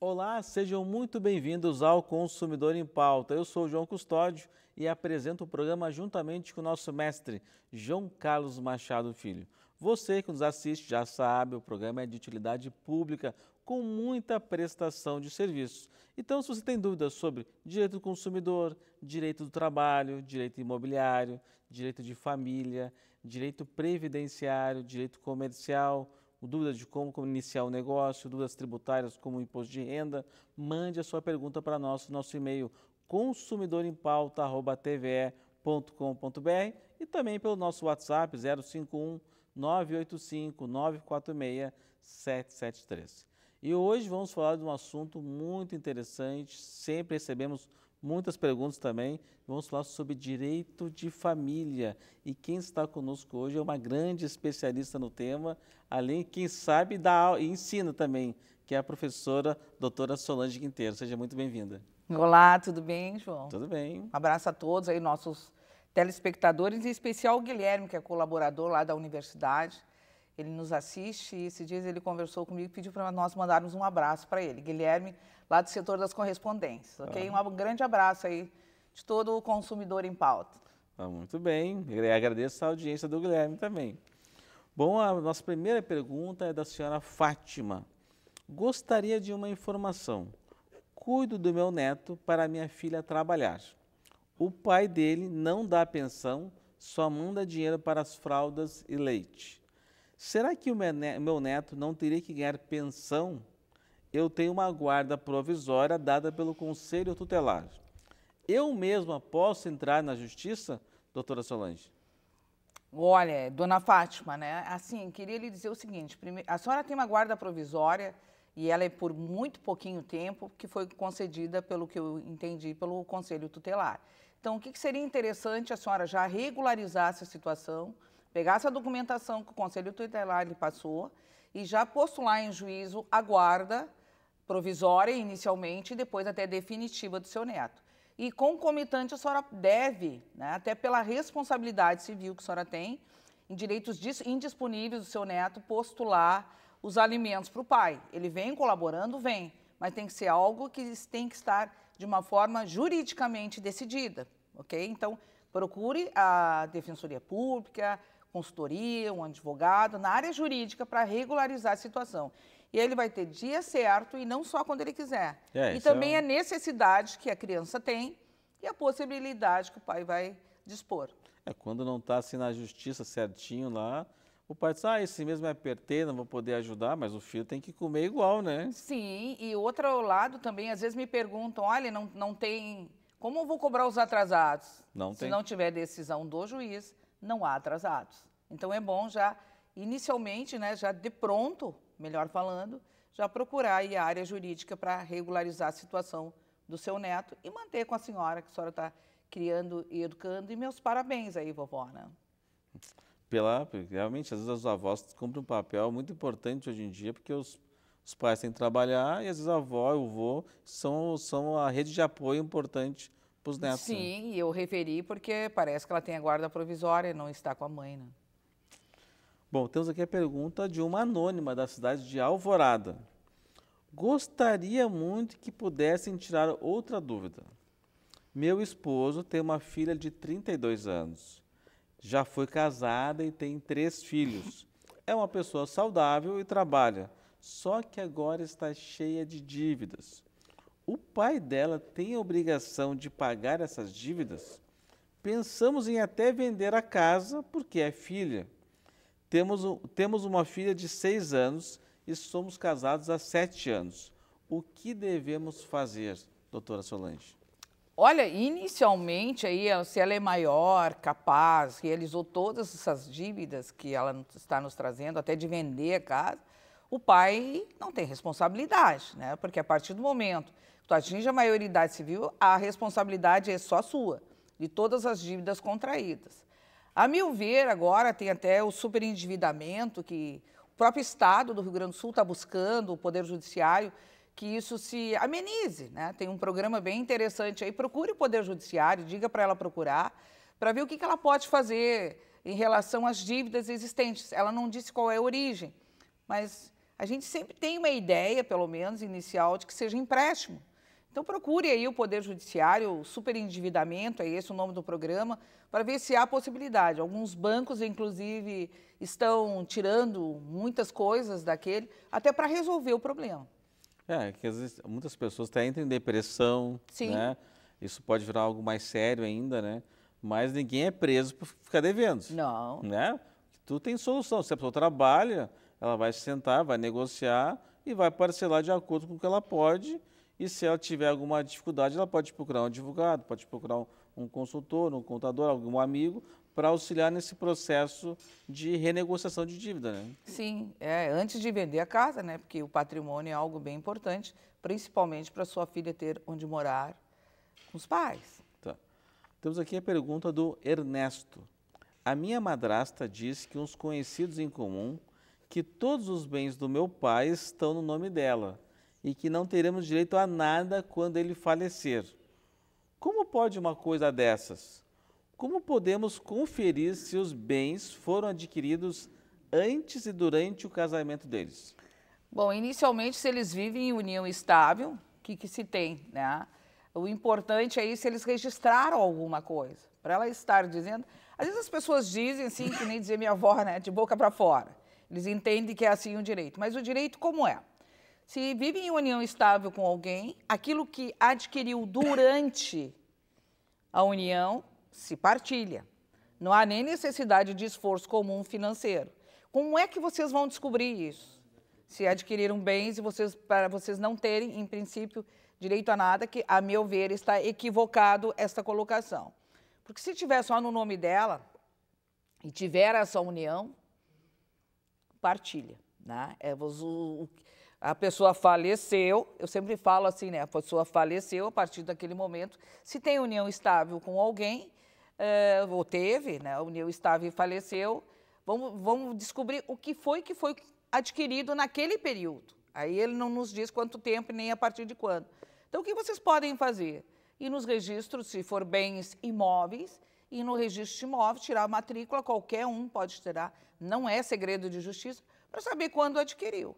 Olá, sejam muito bem-vindos ao Consumidor em Pauta. Eu sou o João Custódio e apresento o programa juntamente com o nosso mestre, João Carlos Machado Filho. Você que nos assiste já sabe, o programa é de utilidade pública, com muita prestação de serviços. Então, se você tem dúvidas sobre direito do consumidor, direito do trabalho, direito imobiliário, direito de família, direito previdenciário, direito comercial, dúvidas de como iniciar o negócio, dúvidas tributárias como imposto de renda, mande a sua pergunta para nós, nosso e-mail consumidorempauta.tve.com.br e também pelo nosso WhatsApp 051 985 946 773. E hoje vamos falar de um assunto muito interessante, sempre recebemos muitas perguntas também. Vamos falar sobre direito de família. E quem está conosco hoje é uma grande especialista no tema, além, quem sabe, dá e ensina também, que é a professora doutora Solange Quinteiro. Seja muito bem-vinda. Olá, tudo bem, João? Tudo bem. Um abraço a todos aí, nossos telespectadores, em especial o Guilherme, que é colaborador lá da universidade ele nos assiste e esses dias ele conversou comigo e pediu para nós mandarmos um abraço para ele. Guilherme, lá do setor das correspondências, ok? Ah. Um grande abraço aí de todo o consumidor em pauta. Tá muito bem, Eu agradeço a audiência do Guilherme também. Bom, a nossa primeira pergunta é da senhora Fátima. Gostaria de uma informação. Cuido do meu neto para minha filha trabalhar. O pai dele não dá pensão, só manda dinheiro para as fraldas e leite. Será que o meu neto não teria que ganhar pensão? Eu tenho uma guarda provisória dada pelo Conselho Tutelar. Eu mesma posso entrar na justiça, doutora Solange? Olha, dona Fátima, né? Assim, queria lhe dizer o seguinte: a senhora tem uma guarda provisória e ela é por muito pouquinho tempo que foi concedida, pelo que eu entendi, pelo Conselho Tutelar. Então, o que seria interessante a senhora já regularizar essa situação? pegasse a documentação que o Conselho Tutelar lhe passou e já postular em juízo a guarda provisória inicialmente e depois até definitiva do seu neto. E concomitante, a senhora deve, né, até pela responsabilidade civil que a senhora tem, em direitos indisponíveis do seu neto, postular os alimentos para o pai. Ele vem colaborando, vem, mas tem que ser algo que tem que estar de uma forma juridicamente decidida, ok? Então, procure a Defensoria Pública, consultoria, um advogado na área jurídica para regularizar a situação. E ele vai ter dia certo e não só quando ele quiser. É, e também é... a necessidade que a criança tem e a possibilidade que o pai vai dispor. É, quando não está assim na justiça certinho lá, o pai diz, ah, esse mesmo é apertei, não vou poder ajudar, mas o filho tem que comer igual, né? Sim, e outro lado também, às vezes me perguntam, olha, não, não tem... Como eu vou cobrar os atrasados? Não se tem. não tiver decisão do juiz, não há atrasados. Então é bom já, inicialmente, né, já de pronto, melhor falando, já procurar a área jurídica para regularizar a situação do seu neto e manter com a senhora que a senhora está criando e educando. E meus parabéns aí, vovó, né? Pela, realmente, às vezes as avós cumprem um papel muito importante hoje em dia, porque os, os pais têm que trabalhar e às vezes a avó e o são, são a rede de apoio importante os netos. Né? Sim, eu referi porque parece que ela tem a guarda provisória, e não está com a mãe, né? Bom, temos aqui a pergunta de uma anônima da cidade de Alvorada. Gostaria muito que pudessem tirar outra dúvida. Meu esposo tem uma filha de 32 anos. Já foi casada e tem três filhos. É uma pessoa saudável e trabalha, só que agora está cheia de dívidas o pai dela tem a obrigação de pagar essas dívidas, pensamos em até vender a casa porque é filha. Temos, temos uma filha de seis anos e somos casados há sete anos. O que devemos fazer, doutora Solange? Olha, inicialmente aí, se ela é maior, capaz, realizou todas essas dívidas que ela está nos trazendo, até de vender a casa, o pai não tem responsabilidade, né? Porque a partir do momento tu atinge a maioridade civil, a responsabilidade é só sua, de todas as dívidas contraídas. A meu ver, agora tem até o superendividamento que o próprio Estado do Rio Grande do Sul está buscando, o Poder Judiciário, que isso se amenize. Né? Tem um programa bem interessante aí. Procure o Poder Judiciário, diga para ela procurar, para ver o que, que ela pode fazer em relação às dívidas existentes. Ela não disse qual é a origem, mas a gente sempre tem uma ideia, pelo menos inicial, de que seja empréstimo. Então procure aí o Poder Judiciário, o superendividamento, é esse o nome do programa, para ver se há possibilidade. Alguns bancos, inclusive, estão tirando muitas coisas daquele, até para resolver o problema. É, que às vezes muitas pessoas até entram em depressão, Sim. né? Isso pode virar algo mais sério ainda, né? Mas ninguém é preso por ficar devendo. Não. Né? tem solução. Se a pessoa trabalha, ela vai se sentar, vai negociar e vai parcelar de acordo com o que ela pode e se ela tiver alguma dificuldade, ela pode procurar um advogado, pode procurar um consultor, um contador, algum amigo, para auxiliar nesse processo de renegociação de dívida, né? Sim, é, antes de vender a casa, né? Porque o patrimônio é algo bem importante, principalmente para sua filha ter onde morar com os pais. Tá. Temos aqui a pergunta do Ernesto. A minha madrasta diz que uns conhecidos em comum que todos os bens do meu pai estão no nome dela e que não teremos direito a nada quando ele falecer. Como pode uma coisa dessas? Como podemos conferir se os bens foram adquiridos antes e durante o casamento deles? Bom, inicialmente, se eles vivem em união estável, o que, que se tem, né? O importante é se eles registraram alguma coisa. Para ela estar dizendo. Às vezes as pessoas dizem assim, que nem dizer minha avó, né? De boca para fora. Eles entendem que é assim o direito. Mas o direito como é? Se vive em união estável com alguém, aquilo que adquiriu durante a união se partilha. Não há nem necessidade de esforço comum financeiro. Como é que vocês vão descobrir isso? Se adquiriram bens e vocês, para vocês não terem, em princípio, direito a nada, que, a meu ver, está equivocado esta colocação. Porque se tiver só no nome dela e tiver essa união, partilha. Né? É, o, a pessoa faleceu, eu sempre falo assim, né? A pessoa faleceu a partir daquele momento. Se tem união estável com alguém, é, ou teve, né? União estável e faleceu, vamos, vamos descobrir o que foi que foi adquirido naquele período. Aí ele não nos diz quanto tempo nem a partir de quando. Então, o que vocês podem fazer? E nos registros, se for bens imóveis, e no registro de imóvel, tirar a matrícula, qualquer um pode tirar, não é segredo de justiça, para saber quando adquiriu.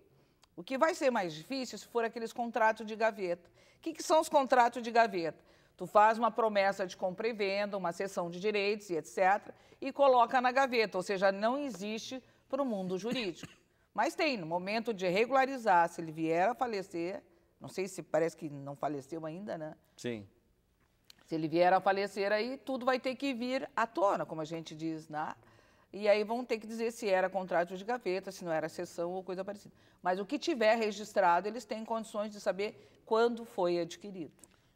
O que vai ser mais difícil se for aqueles contratos de gaveta. O que, que são os contratos de gaveta? Tu faz uma promessa de compra e venda, uma cessão de direitos e etc., e coloca na gaveta, ou seja, não existe para o mundo jurídico. Mas tem, no momento de regularizar, se ele vier a falecer, não sei se parece que não faleceu ainda, né? Sim. Se ele vier a falecer aí, tudo vai ter que vir à tona, como a gente diz, né? E aí vão ter que dizer se era contrato de gaveta, se não era sessão ou coisa parecida. Mas o que tiver registrado, eles têm condições de saber quando foi adquirido.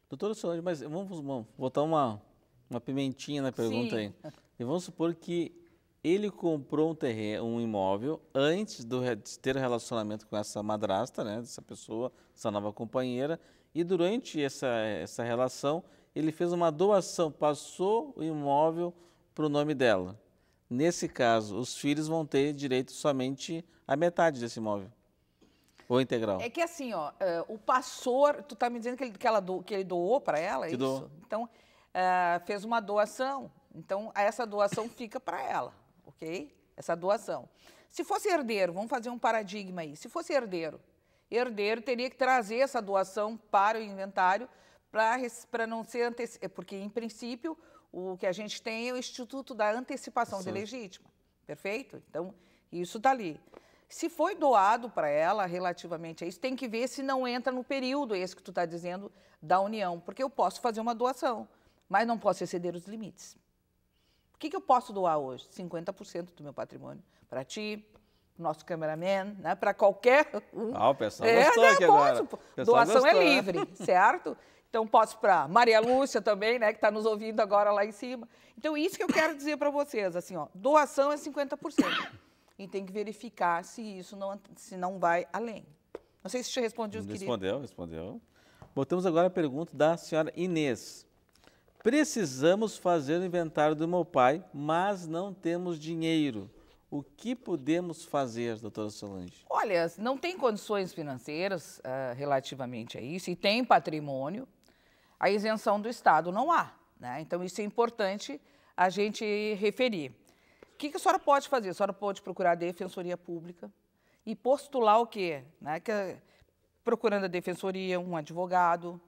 Doutora Solange, mas vamos, vamos botar uma, uma pimentinha na pergunta Sim. aí. E vamos supor que ele comprou um terreno, um imóvel, antes do, de ter relacionamento com essa madrasta, né, dessa pessoa, essa nova companheira, e durante essa, essa relação, ele fez uma doação, passou o imóvel para o nome dela. Nesse caso, os filhos vão ter direito somente à metade desse imóvel. Ou integral. É que assim, ó, é, o pastor, tu tá me dizendo que ele, que ela do, que ele doou para ela, é que isso? Doou. Então, uh, fez uma doação. Então, essa doação fica para ela, ok? Essa doação. Se fosse herdeiro, vamos fazer um paradigma aí. Se fosse herdeiro, herdeiro teria que trazer essa doação para o inventário para não ser antecipado, porque em princípio o que a gente tem é o Instituto da Antecipação Sim. de Legítima, perfeito? Então, isso está ali. Se foi doado para ela relativamente a isso, tem que ver se não entra no período esse que tu está dizendo da união, porque eu posso fazer uma doação, mas não posso exceder os limites. O que, que eu posso doar hoje? 50% do meu patrimônio para ti, nosso cameraman, né? para qualquer um. Ah, o pessoal é, gostou né? aqui posso. agora. Doação é gostou, é livre, né? certo? Então, posso para Maria Lúcia também, né, que está nos ouvindo agora lá em cima. Então, isso que eu quero dizer para vocês, assim, ó, doação é 50%. E tem que verificar se isso não, se não vai além. Não sei se te respondi os Respondeu, respondeu. Botamos agora a pergunta da senhora Inês. Precisamos fazer o inventário do meu pai, mas não temos dinheiro. O que podemos fazer, doutora Solange? Olha, não tem condições financeiras uh, relativamente a isso, e tem patrimônio, a isenção do Estado não há. Né? Então, isso é importante a gente referir. O que, que a senhora pode fazer? A senhora pode procurar a Defensoria Pública e postular o quê? Né? Que, é procurando a Defensoria, um advogado,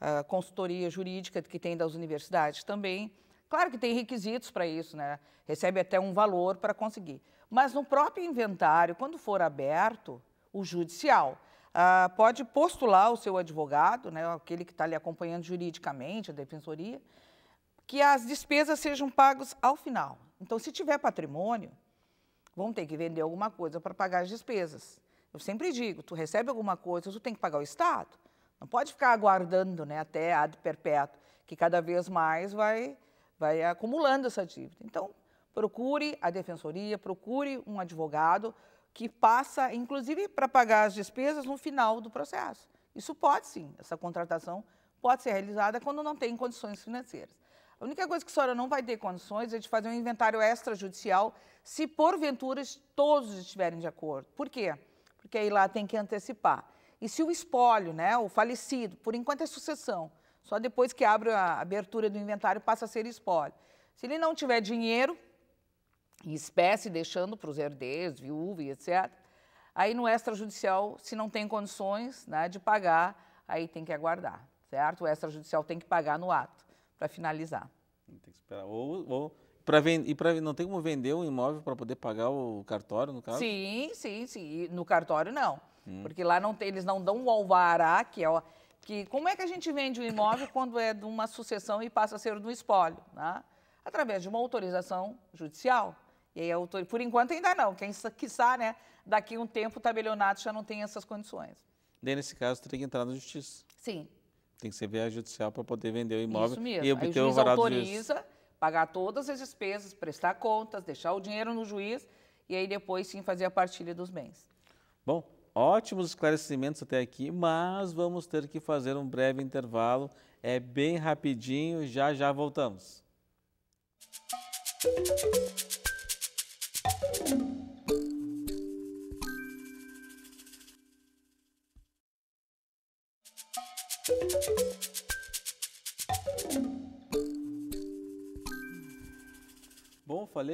a consultoria jurídica que tem das universidades também. Claro que tem requisitos para isso, né? recebe até um valor para conseguir. Mas no próprio inventário, quando for aberto, o judicial ah, pode postular o seu advogado, né, aquele que está lhe acompanhando juridicamente, a defensoria, que as despesas sejam pagas ao final. Então, se tiver patrimônio, vão ter que vender alguma coisa para pagar as despesas. Eu sempre digo, tu recebe alguma coisa, tu tem que pagar o Estado. Não pode ficar aguardando né, até ad perpétuo, que cada vez mais vai, vai acumulando essa dívida. Então, procure a defensoria, procure um advogado que passa, inclusive, para pagar as despesas no final do processo. Isso pode sim, essa contratação pode ser realizada quando não tem condições financeiras. A única coisa que a senhora não vai ter condições é de fazer um inventário extrajudicial se porventura todos estiverem de acordo. Por quê? Porque aí lá tem que antecipar. E se o espólio, né, o falecido, por enquanto é sucessão, só depois que abre a abertura do inventário passa a ser espólio. Se ele não tiver dinheiro, em espécie, deixando para os herdeiros, viúva e etc. Aí no extrajudicial, se não tem condições né, de pagar, aí tem que aguardar, certo? O extrajudicial tem que pagar no ato para finalizar. Tem que esperar. Ou, ou para vender, e para não tem como vender o um imóvel para poder pagar o cartório, no caso? Sim, sim, sim. no cartório não, hum. porque lá não tem, eles não dão o alvará, que é o, que como é que a gente vende um imóvel quando é de uma sucessão e passa a ser do espólio, né? Através de uma autorização judicial. E aí, autor... por enquanto ainda não. Quem quiser, né? Daqui um tempo o tabelionato já não tem essas condições. Daí, nesse caso, teria que entrar na justiça. Sim. Tem que ser via judicial para poder vender o imóvel Isso mesmo. e obter aí, o juiz o autoriza, pagar todas as despesas, prestar contas, deixar o dinheiro no juiz e aí depois sim fazer a partilha dos bens. Bom, ótimos esclarecimentos até aqui, mas vamos ter que fazer um breve intervalo. É bem rapidinho, já já voltamos. Música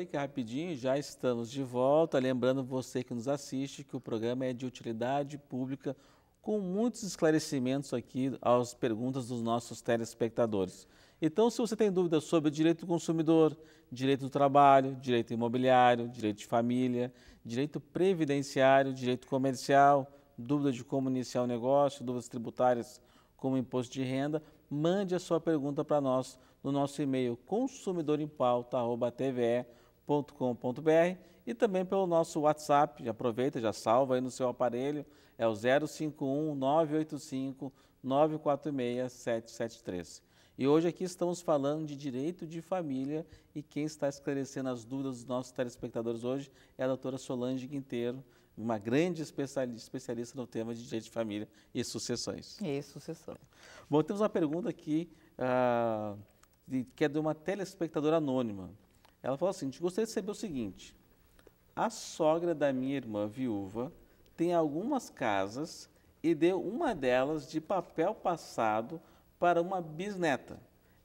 que é rapidinho, já estamos de volta. Lembrando você que nos assiste que o programa é de utilidade pública com muitos esclarecimentos aqui às perguntas dos nossos telespectadores. Então, se você tem dúvidas sobre direito do consumidor, direito do trabalho, direito imobiliário, direito de família, direito previdenciário, direito comercial, dúvida de como iniciar o negócio, dúvidas tributárias como imposto de renda, mande a sua pergunta para nós no nosso e-mail consumidorempauta.tve.com.br www.cultura.com.br e também pelo nosso WhatsApp. Já aproveita, já salva aí no seu aparelho. É o 051 985 946 773. E hoje aqui estamos falando de direito de família e quem está esclarecendo as dúvidas dos nossos telespectadores hoje é a doutora Solange Quinteiro, uma grande especialista no tema de direito de família e sucessões. E sucessões. Bom, temos uma pergunta aqui uh, que é de uma telespectadora anônima. Ela falou assim: gostaria de saber o seguinte: a sogra da minha irmã viúva tem algumas casas e deu uma delas de papel passado para uma bisneta.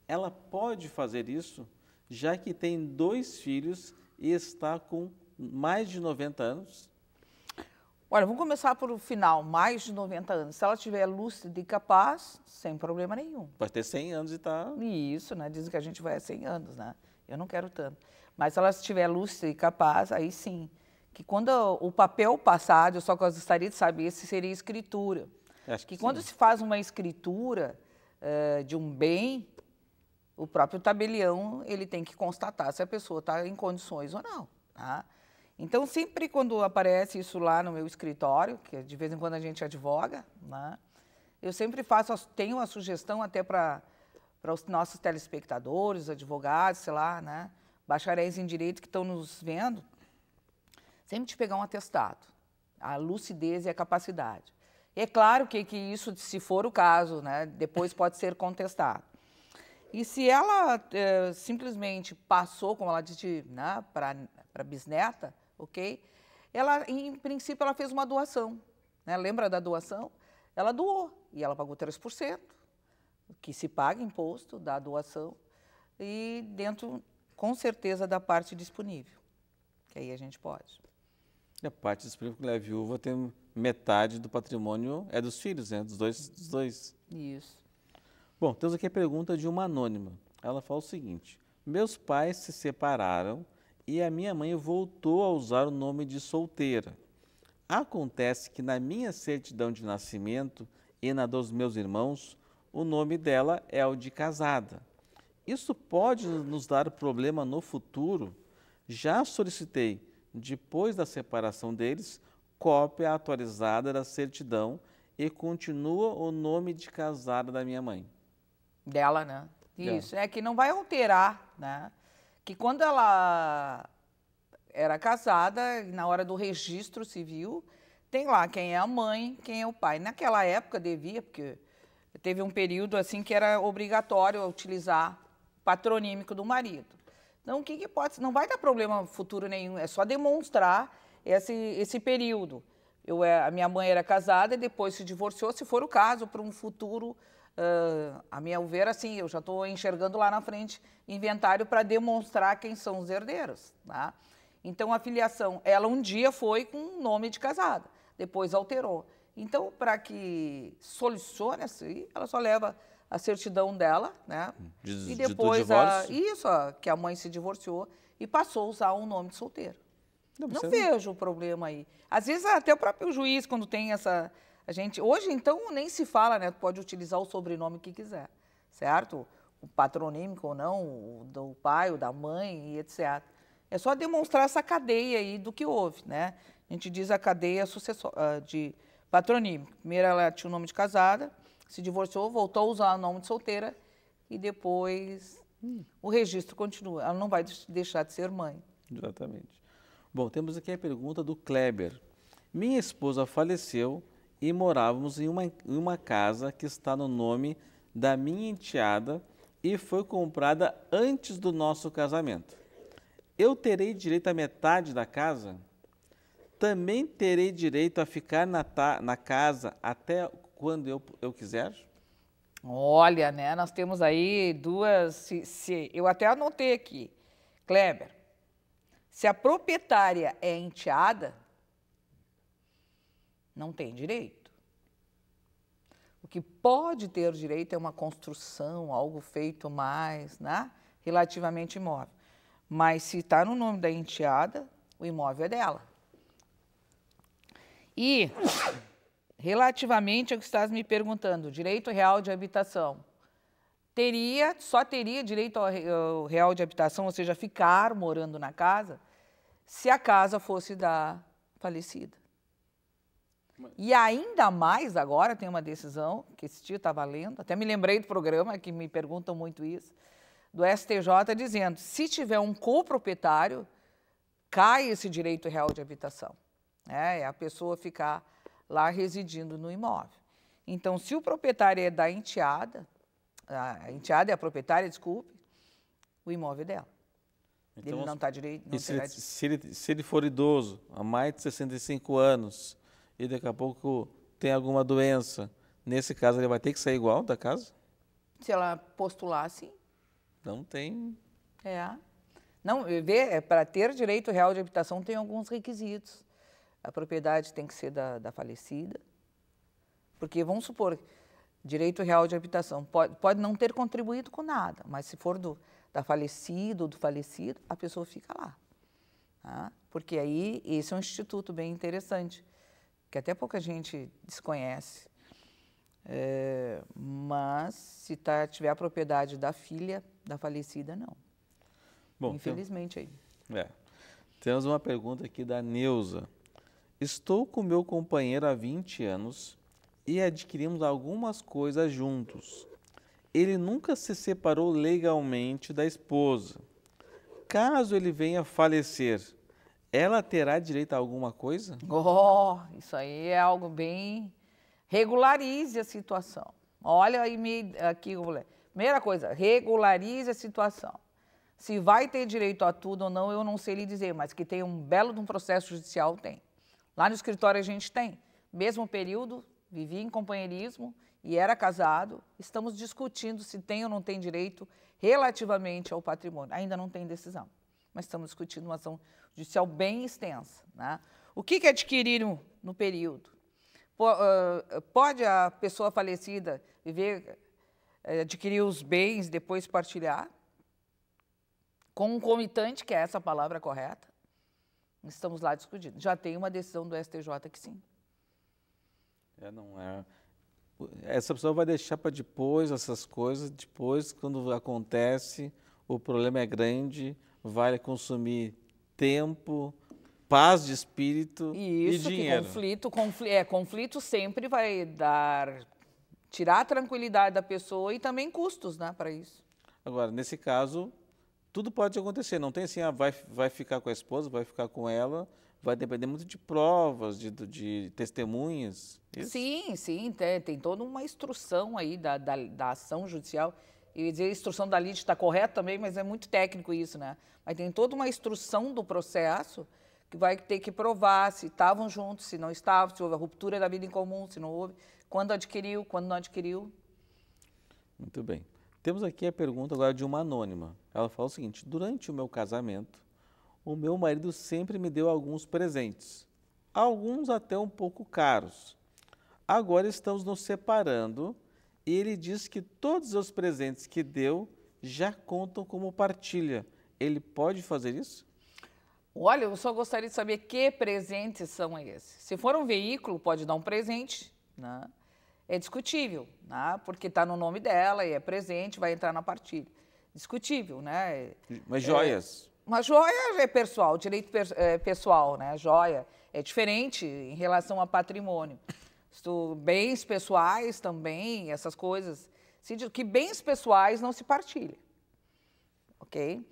Ela pode fazer isso, já que tem dois filhos e está com mais de 90 anos? Olha, vamos começar pelo final, mais de 90 anos. Se ela tiver lúcida e capaz, sem problema nenhum. Vai ter 100 anos e tá... Isso, né? Dizem que a gente vai a 100 anos, né? Eu não quero tanto. Mas se ela estiver lúcida e capaz, aí sim. Que quando o papel passado, eu só gostaria de saber se seria escritura. Acho que, que quando se faz uma escritura uh, de um bem, o próprio tabelião ele tem que constatar se a pessoa está em condições ou não. Tá? Então, sempre quando aparece isso lá no meu escritório, que de vez em quando a gente advoga, né, eu sempre faço, tenho a sugestão até para para os nossos telespectadores, advogados, sei lá, né, bacharéis em direito que estão nos vendo, sempre te pegar um atestado, a lucidez e a capacidade. E é claro que, que isso, se for o caso, né, depois pode ser contestado. E se ela é, simplesmente passou, como ela disse, né, para a bisneta, ok? Ela, em princípio, ela fez uma doação. Né? Lembra da doação? Ela doou e ela pagou 3% que se paga imposto da doação e dentro, com certeza, da parte disponível, que aí a gente pode. E a parte disponível que é viúva tem metade do patrimônio é dos filhos, né? Dos dois, dos dois. Isso. Bom, temos aqui a pergunta de uma anônima. Ela fala o seguinte: Meus pais se separaram e a minha mãe voltou a usar o nome de solteira. Acontece que na minha certidão de nascimento e na dos meus irmãos o nome dela é o de casada. Isso pode nos dar problema no futuro. Já solicitei, depois da separação deles, cópia atualizada da certidão e continua o nome de casada da minha mãe. Dela, né? Isso, é, é que não vai alterar, né? Que quando ela era casada, na hora do registro civil, tem lá quem é a mãe, quem é o pai. Naquela época devia, porque teve um período assim que era obrigatório utilizar patronímico do marido. Então, o que, que pode. Não vai dar problema futuro nenhum, é só demonstrar esse, esse período. Eu, eh, a minha mãe era casada e depois se divorciou, se for o caso, para um futuro. Uh, a minha ver, assim, eu já estou enxergando lá na frente inventário para demonstrar quem são os herdeiros. Tá? Então, a filiação, ela um dia foi com nome de casada, depois alterou. Então, para que solucione isso aí, ela só leva a certidão dela, né? De, e depois de a, isso, que a mãe se divorciou e passou a usar o um nome de solteiro. Não, não vejo o problema aí. Às vezes até o próprio juiz quando tem essa a gente hoje então nem se fala, né? Pode utilizar o sobrenome que quiser, certo? O patronímico ou não, o do pai ou da mãe e etc. É só demonstrar essa cadeia aí do que houve, né? A gente diz a cadeia sucessor, ah, de patronímico. Primeiro ela tinha o nome de casada, se divorciou, voltou a usar o nome de solteira e depois hum. o registro continua. Ela não vai deixar de ser mãe. Exatamente. Bom, temos aqui a pergunta do Kleber. Minha esposa faleceu e morávamos em uma, em uma casa que está no nome da minha enteada e foi comprada antes do nosso casamento. Eu terei direito à metade da casa? também terei direito a ficar na, ta, na casa até quando eu, eu quiser? Olha, né, nós temos aí duas. Se, se, eu até anotei aqui, Kleber. Se a proprietária é enteada, não tem direito. O que pode ter direito é uma construção, algo feito mais, né? Relativamente imóvel. Mas se está no nome da enteada, o imóvel é dela. E, relativamente ao que estás me perguntando, direito real de habitação. Teria, só teria direito ao real de habitação, ou seja, ficar morando na casa, se a casa fosse da falecida. E ainda mais agora tem uma decisão que esse dia está valendo. até me lembrei do programa que me perguntam muito isso, do STJ dizendo: se tiver um coproprietário, cai esse direito real de habitação né? é a pessoa ficar lá residindo no imóvel. Então, se o proprietário é da enteada, a enteada é a proprietária, desculpe, o imóvel é dela. Então, ele não está direito. Não se, ele, se, ele, se ele for idoso, há mais de 65 anos, e daqui a pouco tem alguma doença, nesse caso ele vai ter que sair igual da casa? Se ela postular, sim. Não tem. É. Não, é para ter direito real de habitação tem alguns requisitos a propriedade tem que ser da, da falecida, porque vamos supor, direito real de habitação pode, pode não ter contribuído com nada, mas se for do, da falecida ou do falecido, a pessoa fica lá. Tá? Porque aí esse é um instituto bem interessante, que até pouca gente desconhece. É, mas se tá, tiver a propriedade da filha da falecida, não. Bom, Infelizmente tem, aí. É. Temos uma pergunta aqui da Neuza. Estou com meu companheiro há 20 anos e adquirimos algumas coisas juntos. Ele nunca se separou legalmente da esposa. Caso ele venha falecer, ela terá direito a alguma coisa? Oh, isso aí é algo bem. Regularize a situação. Olha aí me, aqui, primeira coisa, regularize a situação. Se vai ter direito a tudo ou não, eu não sei lhe dizer, mas que tem um belo de um processo judicial, tem. Lá no escritório a gente tem. Mesmo período, vivi em companheirismo e era casado. Estamos discutindo se tem ou não tem direito relativamente ao patrimônio. Ainda não tem decisão, mas estamos discutindo uma ação judicial bem extensa. Né? O que, que adquiriram no período? Ah, pode a pessoa falecida viver, eh, adquirir os bens, depois partilhar? Concomitante, que é essa palavra correta. Estamos lá discutindo. Já tem uma decisão do STJ que sim. É, não é. Essa pessoa vai deixar para depois essas coisas, depois, quando acontece, o problema é grande, vai consumir tempo, paz de espírito Isso, e dinheiro. Isso, conflito, conflito, é, conflito sempre vai dar tirar a tranquilidade da pessoa e também custos, né, para isso. Agora, nesse caso, tudo pode acontecer. Não tem assim, ah, vai, vai ficar com a esposa, vai ficar com ela. Vai depender muito de provas, de, de testemunhas. Isso? Sim, sim, tem, tem, toda uma instrução aí da, da, da ação judicial. e dizer, a instrução da lide está correta também, mas é muito técnico isso, né? Mas tem toda uma instrução do processo que vai ter que provar se estavam juntos, se não estavam, se houve a ruptura da vida em comum, se não houve, quando adquiriu, quando não adquiriu. Muito bem. Temos aqui a pergunta agora de uma anônima. Ela fala o seguinte: durante o meu casamento, o meu marido sempre me deu alguns presentes, alguns até um pouco caros. Agora estamos nos separando e ele diz que todos os presentes que deu já contam como partilha. Ele pode fazer isso? Olha, eu só gostaria de saber que presentes são esses. Se for um veículo, pode dar um presente, né? é discutível, né? porque está no nome dela e é presente, vai entrar na partilha. Discutível, né? Mas joias. É, uma joia é pessoal, direito é, pessoal, né? Joia é diferente em relação a patrimônio. bens pessoais também, essas coisas. Se, que bens pessoais não se partilha. Ok?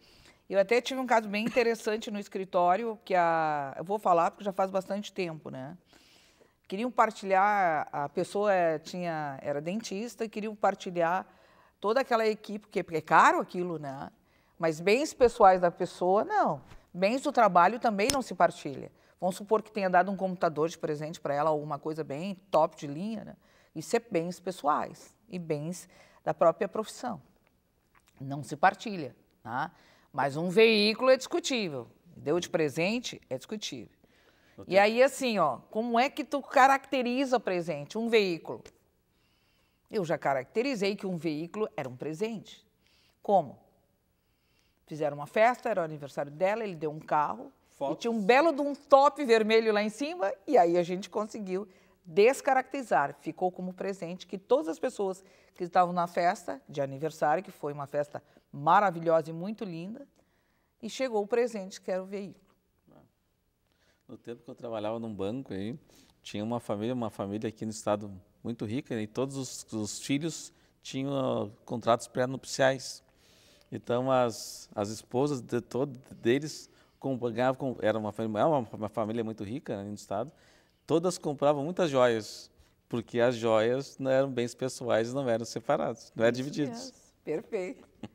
Eu até tive um caso bem interessante no escritório que a. Eu vou falar porque já faz bastante tempo, né? queriam partilhar, a pessoa tinha, era dentista e queriam partilhar toda aquela equipe, porque é caro aquilo, né? Mas bens pessoais da pessoa, não. Bens do trabalho também não se partilha. Vamos supor que tenha dado um computador de presente para ela, alguma coisa bem top de linha, né? Isso é bens pessoais e bens da própria profissão. Não se partilha, tá? Mas um veículo é discutível. Deu de presente, é discutível. E aí, assim, ó, como é que tu caracteriza presente? Um veículo. Eu já caracterizei que um veículo era um presente. Como? Fizeram uma festa, era o aniversário dela, ele deu um carro. Fotos. E tinha um belo de um top vermelho lá em cima, e aí a gente conseguiu descaracterizar. Ficou como presente que todas as pessoas que estavam na festa de aniversário, que foi uma festa maravilhosa e muito linda, e chegou o presente, que era o veículo no tempo que eu trabalhava num banco, aí, tinha uma família, uma família aqui no estado muito rica, né, e todos os, os filhos tinham ah, contratos pré-nupciais. Então, as, as esposas de todos deles ganhavam, era uma família, é uma, uma família muito rica né, no estado, todas compravam muitas joias, porque as joias não eram bens pessoais, não eram separados, não eram é divididos. perfeito.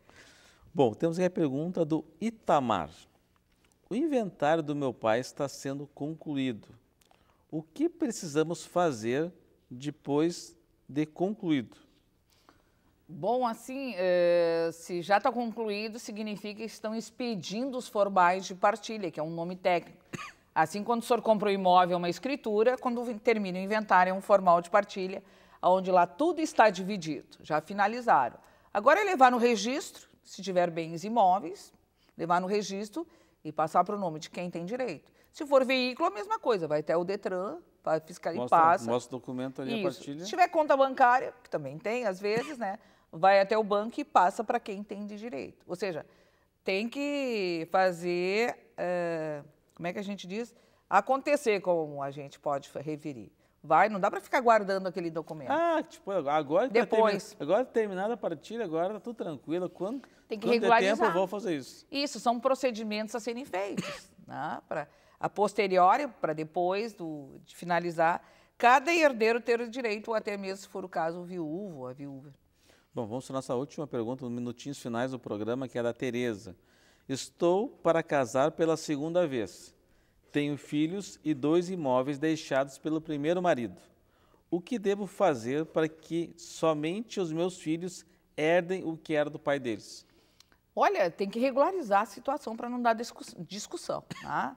Bom, temos aí a pergunta do Itamar. O inventário do meu pai está sendo concluído. O que precisamos fazer depois de concluído? Bom, assim, eh, se já está concluído, significa que estão expedindo os formais de partilha, que é um nome técnico. Assim, quando o senhor compra o um imóvel, é uma escritura, quando termina o inventário, é um formal de partilha, onde lá tudo está dividido, já finalizaram. Agora é levar no registro, se tiver bens imóveis, levar no registro e passar para o nome de quem tem direito. Se for veículo, a mesma coisa, vai até o Detran, vai fiscalizar e passa. Mostra o documento ali, Isso. a partilha. Se tiver conta bancária, que também tem às vezes, né? Vai até o banco e passa para quem tem de direito. Ou seja, tem que fazer, uh, como é que a gente diz? Acontecer como a gente pode referir. Vai, não dá para ficar guardando aquele documento. Ah, tipo, agora tá Depois. termi... agora terminada a partilha, agora tá tudo tranquilo. Quando, Tem que quando regularizar. tempo eu vou fazer isso. Isso, são procedimentos a serem feitos. né? Para a posteriori, para depois do, de finalizar, cada herdeiro ter o direito, ou até mesmo, se for o caso, o viúvo ou a viúva. Bom, vamos para a nossa última pergunta, nos minutinhos finais do programa, que é da Tereza. Estou para casar pela segunda vez. Tenho filhos e dois imóveis deixados pelo primeiro marido. O que devo fazer para que somente os meus filhos herdem o que era do pai deles? Olha, tem que regularizar a situação para não dar discussão. Tá?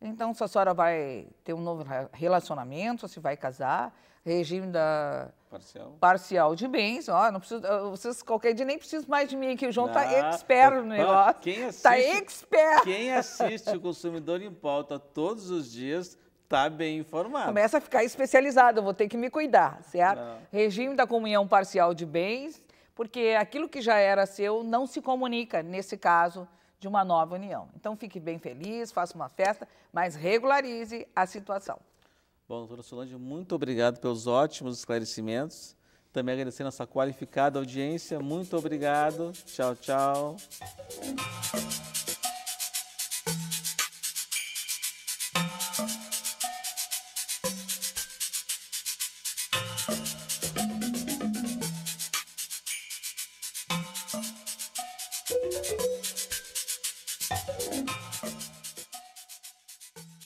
Então, se a senhora vai ter um novo relacionamento, se vai casar, regime da Parcial. Parcial de bens, ó. Não preciso, vocês qualquer dia nem precisam mais de mim aqui. O João está ah, expert no ah, negócio. Quem tá assiste, tá expert. Quem assiste o consumidor em pauta todos os dias está bem informado. Começa a ficar especializado, eu vou ter que me cuidar, certo? Não. Ah. Regime da comunhão parcial de bens, porque aquilo que já era seu não se comunica, nesse caso, de uma nova união. Então fique bem feliz, faça uma festa, mas regularize a situação. Bom, doutora Solange, muito obrigado pelos ótimos esclarecimentos. Também agradecendo essa qualificada audiência. Muito obrigado. Tchau, tchau.